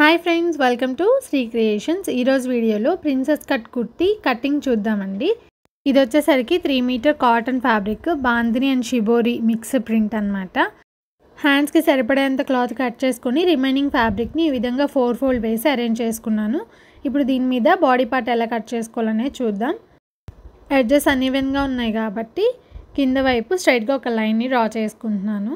hi friends welcome to Shri creations ఈరోజు వీడియోలో princess cut kurti cutting చూద్దామండి ఇది వచ్చేసరికి three metre cotton fabric bandhani and shibori mix print అనమాట హ్యాండ్స్కి సరిపడేంత క్లాత్ కట్ చేసుకుని రిమైనింగ్ ఫ్యాబ్రిక్ని ఈ విధంగా ఫోర్ ఫోల్డ్ వేసి అరేంజ్ చేసుకున్నాను ఇప్పుడు దీని మీద బాడీ పార్ట్ ఎలా కట్ చేసుకోవాలనే చూద్దాం ఎడ్జెస్ అన్ఈవెన్గా ఉన్నాయి కాబట్టి కింద వైపు స్ట్రైట్గా ఒక లైన్ని డ్రా చేసుకుంటున్నాను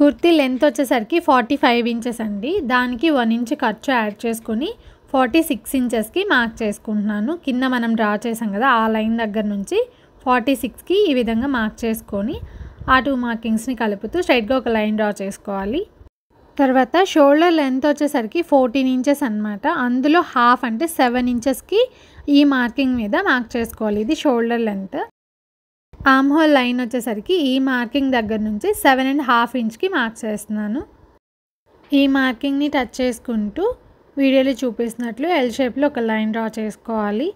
కుర్తీ లెంత్ వచ్చేసరికి ఫార్టీ ఫైవ్ ఇంచెస్ అండి దానికి వన్ ఇంచ్ ఖర్చు యాడ్ చేసుకొని ఫార్టీ సిక్స్ ఇంచెస్కి మార్క్ చేసుకుంటున్నాను కింద మనం డ్రా చేసాం కదా ఆ లైన్ దగ్గర నుంచి ఫార్టీ సిక్స్కి ఈ విధంగా మార్క్ చేసుకొని ఆ టూ మార్కింగ్స్ని కలుపుతూ స్ట్రైట్గా ఒక లైన్ డ్రా చేసుకోవాలి తర్వాత షోల్డర్ లెంత్ వచ్చేసరికి ఫోర్టీన్ ఇంచెస్ అనమాట అందులో హాఫ్ అంటే సెవెన్ ఇంచెస్కి ఈ మార్కింగ్ మీద మార్క్ చేసుకోవాలి ఇది shoulder length arm hole line వచ్చేసరికి ఈ మార్కింగ్ దగ్గర నుంచి సెవెన్ అండ్ హాఫ్ ఇంచ్కి మార్క్ చేస్తున్నాను ఈ మార్కింగ్ని టచ్ చేసుకుంటూ వీడియోలో చూపిస్తున్నట్లు ఎల్ షేప్లో ఒక లైన్ డ్రా చేసుకోవాలి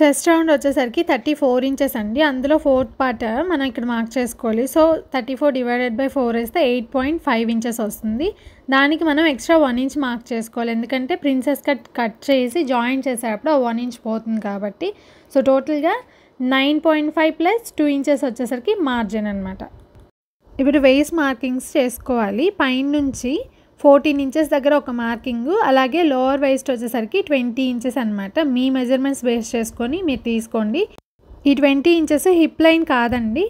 చెస్ట్ రౌండ్ వచ్చేసరికి థర్టీ ఫోర్ ఇంచెస్ అండి అందులో ఫోర్త్ పార్ట్ మనం ఇక్కడ మార్క్ చేసుకోవాలి so thirty four divided by four వేస్తే ఎయిట్ పాయింట్ ఫైవ్ ఇంచెస్ వస్తుంది దానికి మనం ఎక్స్ట్రా వన్ ఇంచ్ మార్క్ చేసుకోవాలి ఎందుకంటే ప్రిన్సెస్ కట్ కట్ చేసి జాయిన్ చేసేటప్పుడు ఆ వన్ ఇంచ్ పోతుంది కాబట్టి సో టోటల్గా nine point five plus two inches వచ్చేసరికి మార్జిన్ అనమాట ఇప్పుడు వేస్ మార్కింగ్స్ చేసుకోవాలి పైన నుంచి ఫోర్టీన్ ఇంచెస్ దగ్గర ఒక మార్కింగ్ అలాగే లోవర్ వేస్ట్ వచ్చేసరికి ట్వంటీ ఇంచెస్ అనమాట మీ మెజర్మెంట్స్ బేస్ చేసుకొని మీరు తీసుకోండి ఈ ట్వంటీ ఇంచెస్ హిప్ లైన్ కాదండి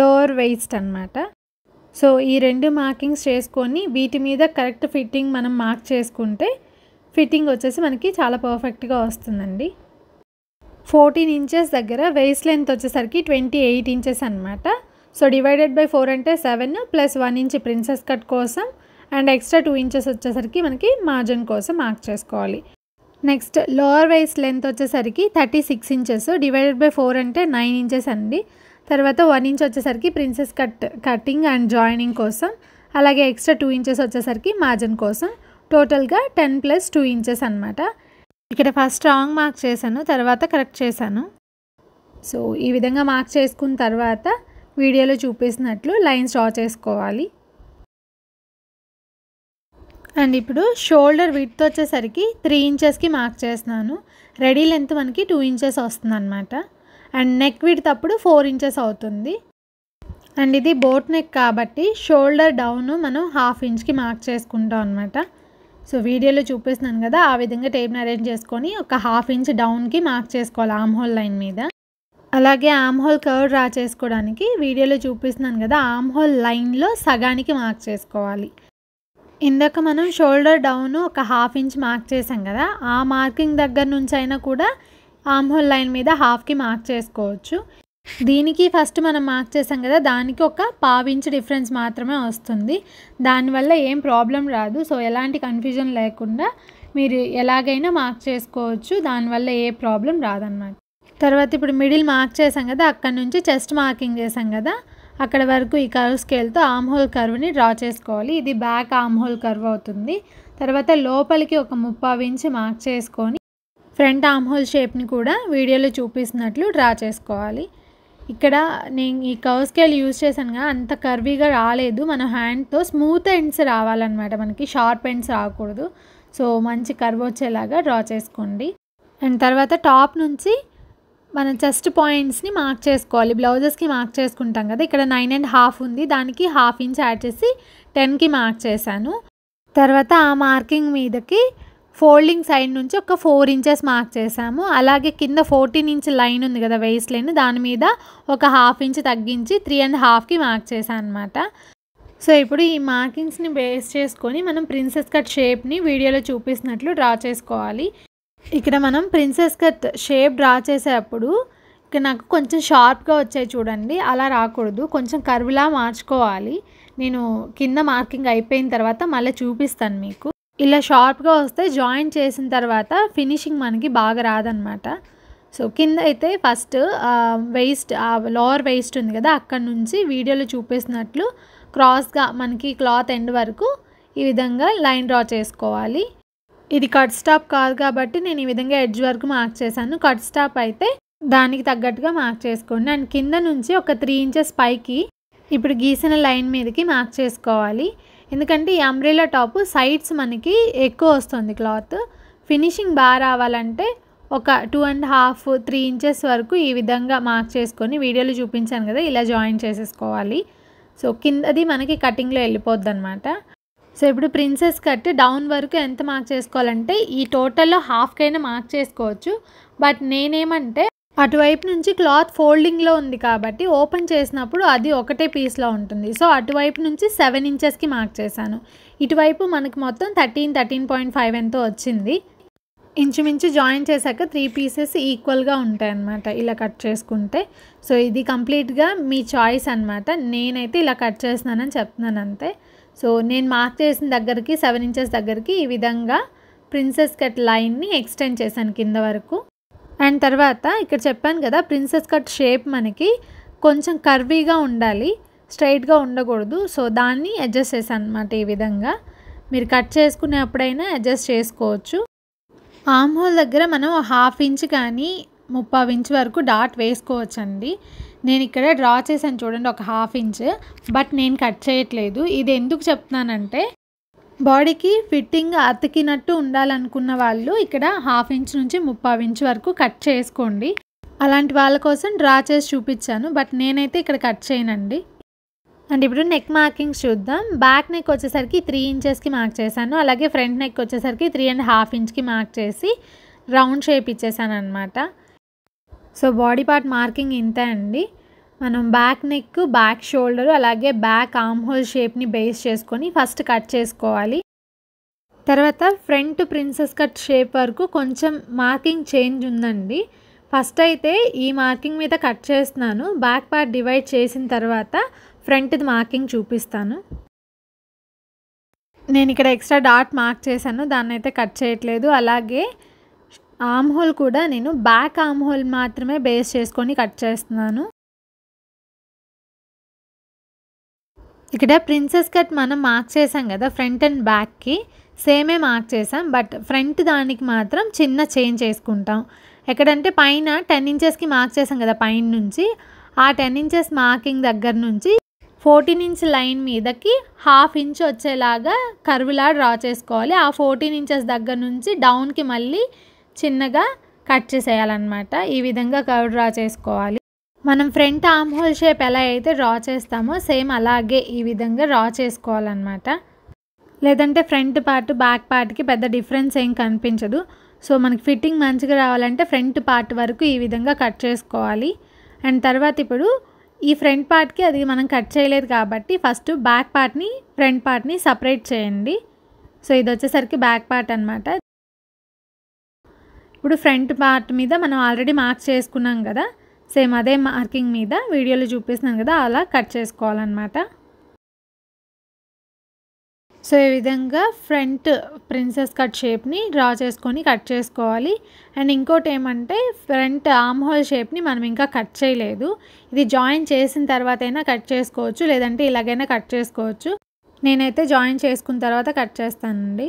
లోవర్ వేస్ట్ అనమాట సో ఈ రెండు మార్కింగ్స్ చేసుకొని వీటి మీద కరెక్ట్ ఫిట్టింగ్ మనం మార్క్ చేసుకుంటే ఫిట్టింగ్ వచ్చేసి మనకి చాలా పర్ఫెక్ట్గా వస్తుందండి ఫోర్టీన్ ఇంచెస్ దగ్గర వేస్ట్ లెంత్ వచ్చేసరికి ట్వంటీ ఎయిట్ ఇంచెస్ అనమాట సో డివైడెడ్ బై ఫోర్ అంటే seven plus one inch princess cut కోసం అండ్ ఎక్స్ట్రా టూ ఇంచెస్ వచ్చేసరికి మనకి మార్జిన్ కోసం మార్క్ చేసుకోవాలి నెక్స్ట్ లోవర్ వేస్ లెంత్ వచ్చేసరికి thirty six inches divided by four అంటే నైన్ ఇంచెస్ అండి తర్వాత వన్ ఇంచ్ వచ్చేసరికి princess cut cutting and joining కోసం అలాగే ఎక్స్ట్రా టూ ఇంచెస్ వచ్చేసరికి మార్జిన్ కోసం టోటల్గా టెన్ ప్లస్ టూ ఇంచెస్ అనమాట ఇక్కడ ఫస్ట్ రాంగ్ మార్క్ చేశాను తర్వాత కరెక్ట్ చేశాను సో ఈ విధంగా మార్క్ చేసుకున్న తర్వాత వీడియోలో చూపిస్తున్నట్లు లైన్స్ డ్రా చేసుకోవాలి అండ్ ఇప్పుడు షోల్డర్ విడ్త్ వచ్చేసరికి త్రీ ఇంచెస్కి మార్క్ చేస్తున్నాను రెడీ లెంత్ మనకి టూ ఇంచెస్ వస్తుంది అనమాట అండ్ నెక్ విడ్త్ అప్పుడు ఫోర్ ఇంచెస్ అవుతుంది అండ్ ఇది బోట్ నెక్ కాబట్టి షోల్డర్ డౌన్ మనం హాఫ్ ఇంచ్కి మార్క్ చేసుకుంటాం అనమాట సో వీడియోలో చూపిస్తున్నాను కదా ఆ విధంగా టేప్ని అరేంజ్ చేసుకొని ఒక హాఫ్ ఇంచ్ డౌన్కి మార్క్ చేసుకోవాలి ఆమ్ హోల్ లైన్ మీద అలాగే ఆమ్ హోల్ కర్వ్ డ్రా చేసుకోవడానికి వీడియోలో చూపిస్తున్నాను కదా ఆమ్ హోల్ లైన్లో సగానికి మార్క్ చేసుకోవాలి ఇందాక మనం షోల్డర్ డౌన్ ఒక హాఫ్ ఇంచ్ మార్క్ చేసాం కదా ఆ మార్కింగ్ దగ్గర నుంచి అయినా కూడా ఆమ్ హోల్ లైన్ మీద హాఫ్కి మార్క్ చేసుకోవచ్చు దీనికి ఫస్ట్ మనం మార్క్ చేసాం కదా దానికి ఒక పావించి డిఫరెన్స్ మాత్రమే వస్తుంది దానివల్ల ఏం ప్రాబ్లం రాదు సో ఎలాంటి కన్ఫ్యూజన్ లేకుండా మీరు ఎలాగైనా మార్క్ చేసుకోవచ్చు దానివల్ల ఏ ప్రాబ్లం రాదన్నమాట తర్వాత ఇప్పుడు మిడిల్ మార్క్ చేసాం కదా అక్కడ నుంచి చెస్ట్ మార్కింగ్ చేసాం కదా అక్కడ వరకు ఈ కర్వ్ స్కేల్తో ఆమ్ హోల్ కర్వ్ని డ్రా చేసుకోవాలి ఇది బ్యాక్ ఆమ్ హోల్ కర్వ్ అవుతుంది తర్వాత లోపలికి ఒక ముప్పావి ఇంచ్ మార్క్ చేసుకొని ఫ్రంట్ ఆమ్ హోల్ షేప్ని కూడా వీడియోలో చూపిస్తున్నట్లు డ్రా చేసుకోవాలి ఇక్కడ నేను ఈ కవర్ స్కేల్ యూజ్ చేశాను కదా అంత కర్వీగా రాలేదు మన హ్యాండ్తో స్మూత్ ఎండ్స్ రావాలన్నమాట మనకి షార్ప్ ఎండ్స్ రాకూడదు సో మంచి కర్వ్ వచ్చేలాగా డ్రా చేసుకోండి అండ్ తర్వాత టాప్ నుంచి మన చెస్ట్ పాయింట్స్ని మార్క్ చేసుకోవాలి బ్లౌజెస్కి మార్క్ చేసుకుంటాం కదా ఇక్కడ నైన్ అండ్ హాఫ్ ఉంది దానికి హాఫ్ ఇంచ్ యాడ్ చేసి టెన్కి మార్క్ చేశాను తర్వాత ఆ మార్కింగ్ మీదకి ఫోల్డింగ్ సైడ్ నుంచి ఒక ఫోర్ ఇంచెస్ మార్క్ చేసాము అలాగే కింద ఫోర్టీన్ ఇంచ్ లైన్ ఉంది కదా వేస్ట్ లైన్ దాని మీద ఒక హాఫ్ ఇంచ్ తగ్గించి త్రీ అండ్ హాఫ్కి మార్క్ చేశాను అనమాట సో ఇప్పుడు ఈ మార్కింగ్స్ని బేస్ చేసుకొని మనం ప్రిన్సెస్ కట్ షేప్ని వీడియోలో చూపిస్తున్నట్లు డ్రా చేసుకోవాలి ఇక్కడ మనం ప్రిన్సెస్ కట్ షేప్ డ్రా చేసేటప్పుడు ఇక్కడ నాకు కొంచెం షార్ప్గా వచ్చాయి చూడండి అలా రాకూడదు కొంచెం కర్వ్లా మార్చుకోవాలి నేను కింద మార్కింగ్ అయిపోయిన తర్వాత మళ్ళీ చూపిస్తాను మీకు ఇలా షార్ప్గా వస్తే జాయిన్ చేసిన తర్వాత ఫినిషింగ్ మనకి బాగా రాదనమాట సో కింద అయితే ఫస్ట్ వేస్ట్ లోవర్ వేస్ట్ ఉంది కదా అక్కడ నుంచి వీడియోలో చూపిస్తున్నట్లు క్రాస్గా మనకి క్లాత్ ఎండ్ వరకు ఈ విధంగా లైన్ డ్రా చేసుకోవాలి ఇది కట్ స్టాప్ కాదు కాబట్టి నేను ఈ విధంగా ఎడ్జ్ వరకు మార్క్ చేశాను కట్ స్టాప్ అయితే దానికి తగ్గట్టుగా మార్క్ చేసుకోండి అండ్ కింద నుంచి ఒక త్రీ ఇంచెస్ పైకి ఇప్పుడు గీసిన లైన్ మీదకి మార్క్ చేసుకోవాలి ఎందుకంటే ఈ అంబ్రెలా టాప్ సైడ్స్ మనకి ఎక్కువ వస్తుంది క్లాత్ ఫినిషింగ్ బాగా రావాలంటే ఒక two and half three inches వరకు ఈ విధంగా మార్క్ చేసుకొని వీడియోలో చూపించాను కదా ఇలా జాయిన్ చేసేసుకోవాలి సో కిందది మనకి కటింగ్లో వెళ్ళిపోద్ది అనమాట సో ఇప్పుడు ప్రిన్సెస్ కట్ డౌన్ వరకు ఎంత మార్క్ చేసుకోవాలంటే ఈ టోటల్లో హాఫ్కైనా మార్క్ చేసుకోవచ్చు బట్ నేనేమంటే అటువైపు నుంచి క్లాత్ ఫోల్డింగ్లో ఉంది కాబట్టి ఓపెన్ చేసినప్పుడు అది ఒకటే పీస్లో ఉంటుంది సో అటువైపు నుంచి సెవెన్ ఇంచెస్కి మార్క్ చేశాను ఇటువైపు మనకు మొత్తం థర్టీన్ థర్టీన్ పాయింట్ ఫైవ్ ఎంతో వచ్చింది ఇంచుమించు జాయిన్ చేశాక త్రీ పీసెస్ ఈక్వల్గా ఉంటాయి అన్నమాట ఇలా కట్ చేసుకుంటే సో ఇది కంప్లీట్గా మీ చాయిస్ అనమాట నేనైతే ఇలా కట్ చేస్తున్నానని చెప్తున్నాను అంతే సో నేను మార్క్ చేసిన దగ్గరికి సెవెన్ ఇంచెస్ దగ్గరికి ఈ విధంగా ప్రిన్సెస్ కట్ లైన్ని ఎక్స్టెండ్ చేశాను కింద వరకు అండ్ తర్వాత ఇక్కడ చెప్పాను కదా ప్రిన్సెస్ కట్ షేప్ మనకి కొంచెం కర్వీగా ఉండాలి స్ట్రైట్గా ఉండకూడదు సో దాన్ని అడ్జస్ట్ చేశాను అనమాట ఈ విధంగా మీరు కట్ చేసుకునేప్పుడైనా అడ్జస్ట్ చేసుకోవచ్చు ఆమ్ హోల్ దగ్గర మనం హాఫ్ ఇంచ్ కానీ ముప్పై ఇంచ్ వరకు డాట్ వేసుకోవచ్చండి నేను ఇక్కడ డ్రా చేశాను చూడండి ఒక హాఫ్ ఇంచ్ బట్ నేను కట్ చేయట్లేదు ఇది ఎందుకు చెప్తున్నానంటే బాడీకి ఫిట్టింగ్ అతికినట్టు ఉండాలనుకున్న వాళ్ళు ఇక్కడ హాఫ్ ఇంచ్ నుంచి ముప్పై ఇంచ్ వరకు కట్ చేసుకోండి అలాంటి వాళ్ళ కోసం డ్రా చేసి చూపించాను బట్ నేనైతే ఇక్కడ కట్ చేయనండి అండ్ ఇప్పుడు నెక్ మార్కింగ్స్ చూద్దాం బ్యాక్ నెక్ వచ్చేసరికి త్రీ ఇంచెస్కి మార్క్ చేశాను అలాగే ఫ్రంట్ నెక్ వచ్చేసరికి త్రీ అండ్ హాఫ్ ఇంచ్కి మార్క్ చేసి రౌండ్ షేప్ ఇచ్చేసాను అనమాట సో బాడీ పార్ట్ మార్కింగ్ ఇంతే అండి మనం బ్యాక్ నెక్ బ్యాక్ షోల్డర్ అలాగే బ్యాక్ ఆమ్హోల్ హోల్ షేప్ని బేస్ చేసుకొని ఫస్ట్ కట్ చేసుకోవాలి తర్వాత ఫ్రంట్ ప్రిన్సెస్ కట్ షేప్ వరకు కొంచెం మార్కింగ్ చేంజ్ ఉందండి ఫస్ట్ అయితే ఈ మార్కింగ్ మీద కట్ చేస్తున్నాను బ్యాక్ పార్ట్ డివైడ్ చేసిన తర్వాత ఫ్రంట్ది మార్కింగ్ చూపిస్తాను నేను ఇక్కడ ఎక్స్ట్రా డాట్ మార్క్ చేశాను దాన్ని అయితే కట్ చేయట్లేదు అలాగే ఆమ్ హోల్ కూడా నేను బ్యాక్ ఆమ్ హోల్ మాత్రమే బేస్ చేసుకొని కట్ చేస్తున్నాను ఇక్కడ ప్రిన్సెస్ కట్ మనం మార్క్ చేసాం కదా ఫ్రంట్ అండ్ బ్యాక్కి సేమే మార్క్ చేసాం బట్ ఫ్రంట్ దానికి మాత్రం చిన్న చేంజ్ చేసుకుంటాం ఎక్కడంటే పైన టెన్ ఇంచెస్కి మార్క్ చేసాం కదా పైన నుంచి ఆ టెన్ ఇంచెస్ మార్కింగ్ దగ్గర నుంచి ఫోర్టీన్ ఇంచ్ లైన్ మీదకి హాఫ్ ఇంచ్ వచ్చేలాగా కర్వ్లా డ్రా చేసుకోవాలి ఆ ఫోర్టీన్ ఇంచెస్ దగ్గర నుంచి డౌన్కి మళ్ళీ చిన్నగా కట్ చేసేయాలన్నమాట ఈ విధంగా కర్వ్ డ్రా చేసుకోవాలి మనం ఫ్రంట్ ఆర్మ్ హోల్ షేప్ ఎలా అయితే డ్రా చేస్తామో సేమ్ అలాగే ఈ విధంగా డ్రా చేసుకోవాలన్నమాట లేదంటే ఫ్రంట్ పార్ట్ బ్యాక్ పార్ట్కి పెద్ద డిఫరెన్స్ ఏం కనిపించదు సో మనకి ఫిట్టింగ్ మంచిగా రావాలంటే ఫ్రంట్ పార్ట్ వరకు ఈ విధంగా కట్ చేసుకోవాలి అండ్ తర్వాత ఇప్పుడు ఈ ఫ్రంట్ పార్ట్కి అది మనం కట్ చేయలేదు కాబట్టి ఫస్ట్ బ్యాక్ పార్ట్ని ఫ్రంట్ పార్ట్ని సపరేట్ చేయండి సో ఇది వచ్చేసరికి బ్యాక్ పార్ట్ అనమాట ఇప్పుడు ఫ్రంట్ పార్ట్ మీద మనం ఆల్రెడీ మార్క్ చేసుకున్నాం కదా సేమ్ అదే మార్కింగ్ మీద వీడియోలో చూపిస్తున్నాను కదా అలా కట్ చేసుకోవాలన్నమాట సో ఈ విధంగా ఫ్రంట్ ప్రిన్సెస్ కట్ షేప్ని డ్రా చేసుకొని కట్ చేసుకోవాలి అండ్ ఇంకోటి ఏమంటే ఫ్రంట్ ఆమ్ హోల్ షేప్ని మనం ఇంకా కట్ చేయలేదు ఇది జాయిన్ చేసిన తర్వాత అయినా కట్ చేసుకోవచ్చు లేదంటే ఇలాగైనా కట్ చేసుకోవచ్చు నేనైతే జాయిన్ చేసుకున్న తర్వాత కట్ చేస్తానండి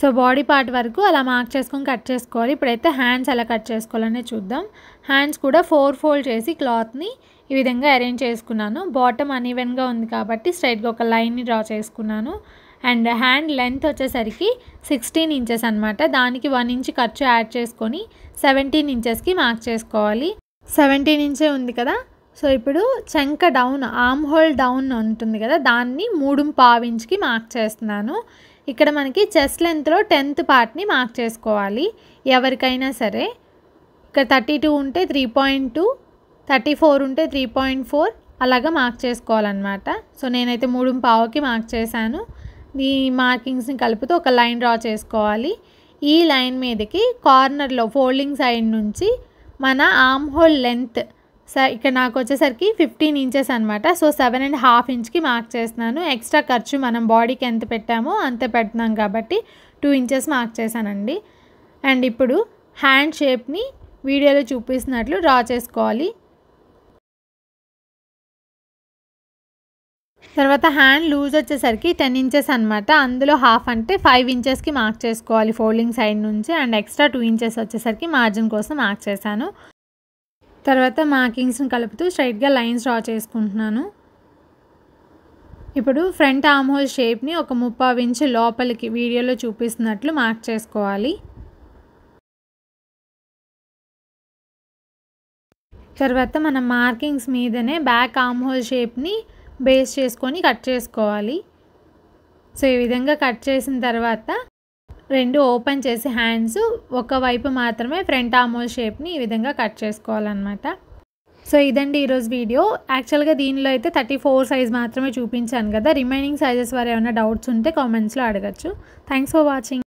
సో బాడీ పార్ట్ వరకు అలా మార్క్ చేసుకొని కట్ చేసుకోవాలి ఇప్పుడైతే హ్యాండ్స్ ఎలా కట్ చేసుకోవాలనే చూద్దాం హ్యాండ్స్ కూడా ఫోర్ ఫోల్డ్ చేసి క్లాత్ని ఈ విధంగా అరేంజ్ చేసుకున్నాను బాటమ్ అన్ఈవెన్గా ఉంది కాబట్టి స్ట్రైట్గా ఒక లైన్ని డ్రా చేసుకున్నాను అండ్ హ్యాండ్ లెంత్ వచ్చేసరికి సిక్స్టీన్ ఇంచెస్ అనమాట దానికి వన్ ఇంచ్ ఖర్చు యాడ్ చేసుకొని సెవెంటీన్ ఇంచెస్కి మార్క్ చేసుకోవాలి సెవెంటీన్ ఇంచే ఉంది కదా సో ఇప్పుడు చెంక డౌన్ ఆమ్ హోల్ డౌన్ ఉంటుంది కదా దాన్ని మూడు పావించ్కి మార్క్ చేస్తున్నాను ఇక్కడ మనకి చెస్ట్ లెంత్లో టెన్త్ పార్ట్ని మార్క్ చేసుకోవాలి ఎవరికైనా సరే ఇక్కడ థర్టీ టూ ఉంటే three point two thirty four ఉంటే త్రీ పాయింట్ ఫోర్ అలాగా మార్క్ చేసుకోవాలన్నమాట సో నేనైతే మూడు పావుకి మార్క్ చేశాను ఈ మార్కింగ్స్ని కలుపుతూ ఒక లైన్ డ్రా చేసుకోవాలి ఈ లైన్ మీదకి కార్నర్లో ఫోల్డింగ్ సైడ్ నుంచి మన ఆమ్ హోల్ లెంత్ ఇక్కడ నాకు వచ్చేసరికి ఫిఫ్టీన్ ఇంచెస్ అనమాట సో సెవెన్ అండ్ హాఫ్ ఇంచ్కి మార్క్ చేస్తున్నాను ఎక్స్ట్రా ఖర్చు మనం బాడీకి ఎంత పెట్టామో అంతే పెడుతున్నాం కాబట్టి టూ ఇంచెస్ మార్క్ చేశానండి అండ్ ఇప్పుడు హ్యాండ్ షేప్ని వీడియోలో చూపిస్తున్నట్లు డ్రా చేసుకోవాలి తర్వాత హ్యాండ్ లూజ్ వచ్చేసరికి టెన్ ఇంచెస్ అనమాట అందులో హాఫ్ అంటే ఫైవ్ ఇంచెస్కి మార్క్ చేసుకోవాలి ఫోల్డింగ్ సైడ్ నుంచి అండ్ ఎక్స్ట్రా టూ ఇంచెస్ వచ్చేసరికి మార్జిన్ కోసం మార్క్ చేశాను తర్వాత మార్కింగ్స్ని కలుపుతూ స్ట్రైట్గా లైన్స్ డ్రా చేసుకుంటున్నాను ఇప్పుడు ఫ్రంట్ ఆర్మ్ హోల్ షేప్ని ఒక ముప్పావు ఇంచు లోపలికి వీడియోలో చూపిస్తున్నట్లు మార్క్ చేసుకోవాలి తర్వాత మన మార్కింగ్స్ మీదనే బ్యాక్ ఆమ్ హోల్ షేప్ని బేస్ చేసుకొని కట్ చేసుకోవాలి సో ఈ విధంగా కట్ చేసిన తర్వాత రెండు ఓపెన్ చేసి హ్యాండ్స్ ఒకవైపు మాత్రమే ఫ్రంట్ ఆమోల్ షేప్ని ఈ విధంగా కట్ చేసుకోవాలన్నమాట సో ఇదండి ఈరోజు వీడియో యాక్చువల్గా దీనిలో అయితే థర్టీ ఫోర్ సైజ్ మాత్రమే చూపించాను కదా రిమైనింగ్ సైజెస్ వారు ఏమైనా డౌట్స్ ఉంటే కామెంట్స్లో అడగచ్చు థ్యాంక్స్ ఫర్ వాచింగ్